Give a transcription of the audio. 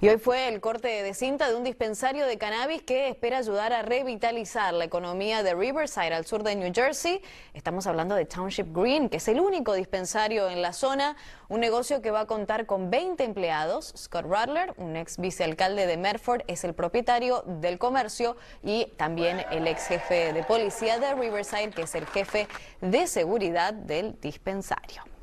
Y hoy fue el corte de cinta de un dispensario de cannabis que espera ayudar a revitalizar la economía de Riverside, al sur de New Jersey. Estamos hablando de Township Green, que es el único dispensario en la zona, un negocio que va a contar con 20 empleados. Scott Rutler, un ex vicealcalde de Merford, es el propietario del comercio y también el ex jefe de policía de Riverside, que es el jefe de seguridad del dispensario.